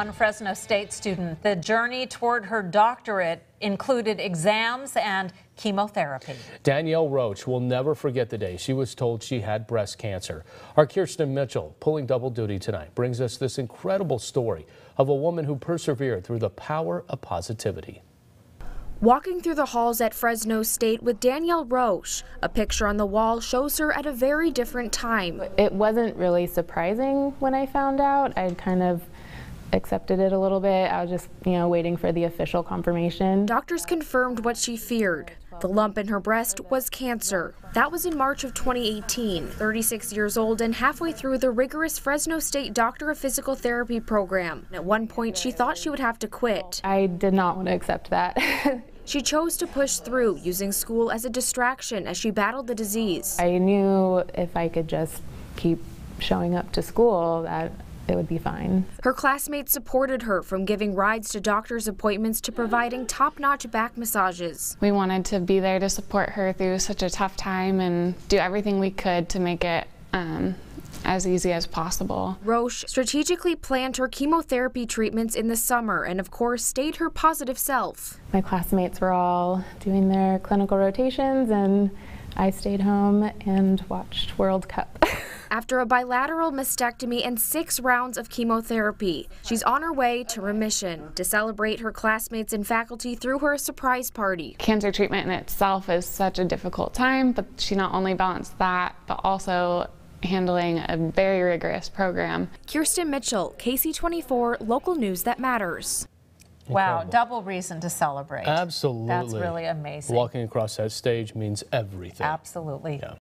On Fresno State student, the journey toward her doctorate included exams and chemotherapy. Danielle Roach will never forget the day she was told she had breast cancer. Our Kirsten Mitchell, pulling double duty tonight, brings us this incredible story of a woman who persevered through the power of positivity. Walking through the halls at Fresno State with Danielle Roche, a picture on the wall shows her at a very different time. It wasn't really surprising when I found out. I'd kind of accepted it a little bit. I was just, you know, waiting for the official confirmation. Doctors confirmed what she feared. The lump in her breast was cancer. That was in March of 2018. 36 years old and halfway through the rigorous Fresno State Doctor of Physical Therapy program. At one point, she thought she would have to quit. I did not want to accept that. She chose to push through using school as a distraction as she battled the disease. I knew if I could just keep showing up to school that it would be fine. Her classmates supported her from giving rides to doctor's appointments to providing top-notch back massages. We wanted to be there to support her through such a tough time and do everything we could to make it um, as easy as possible. Roche strategically planned her chemotherapy treatments in the summer and, of course, stayed her positive self. My classmates were all doing their clinical rotations, and I stayed home and watched World Cup. after a bilateral mastectomy and six rounds of chemotherapy. She's on her way to remission. To celebrate, her classmates and faculty threw her a surprise party. Cancer treatment in itself is such a difficult time, but she not only balanced that, but also handling a very rigorous program. Kirsten Mitchell, KC24, local news that matters. Incredible. Wow, double reason to celebrate. Absolutely. That's really amazing. Walking across that stage means everything. Absolutely. Yeah.